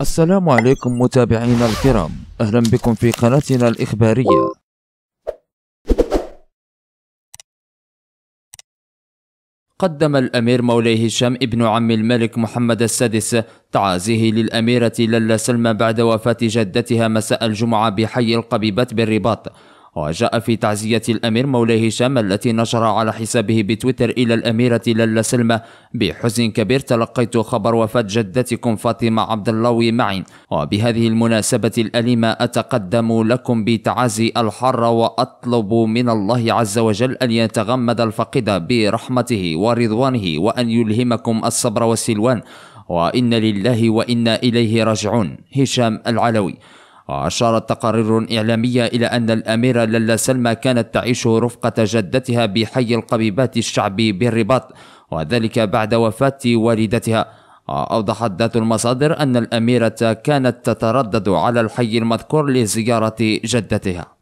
السلام عليكم متابعينا الكرام أهلا بكم في قناتنا الإخبارية قدم الأمير مولاي هشام ابن عم الملك محمد السادس تعازيه للأميرة للا سلمى بعد وفاة جدتها مساء الجمعة بحي القبيبات بالرباط وجاء في تعزية الأمير مولاي هشام التي نشر على حسابه بتويتر إلى الأميرة للا سلمى بحزن كبير تلقيت خبر وفاة جدتكم فاطمة عبد الله معي وبهذه المناسبة الأليمة أتقدم لكم بتعازي الحر وأطلب من الله عز وجل أن يتغمد الفقيد برحمته ورضوانه وأن يلهمكم الصبر والسلوان وإن لله وإنا إليه راجعون هشام العلوي وأشارت تقارير إعلامية إلى أن الأميرة للا سلمى كانت تعيش رفقة جدتها بحي القبيبات الشعبي بالرباط وذلك بعد وفاة والدتها وأوضحت ذات المصادر أن الأميرة كانت تتردد على الحي المذكور لزيارة جدتها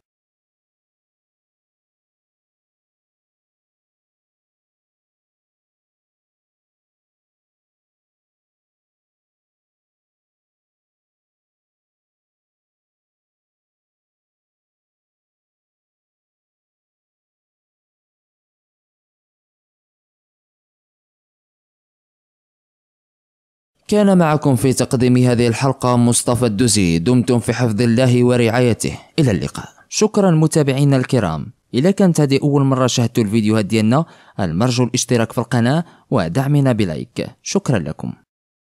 كان معكم في تقديم هذه الحلقة مصطفى الدزي دمتم في حفظ الله ورعايته إلى اللقاء شكرا متابعينا الكرام إذا كانت هذه أول مرة شاهدت الفيديوهات ديالنا المرجو الاشتراك في القناة ودعمنا بلايك شكرا لكم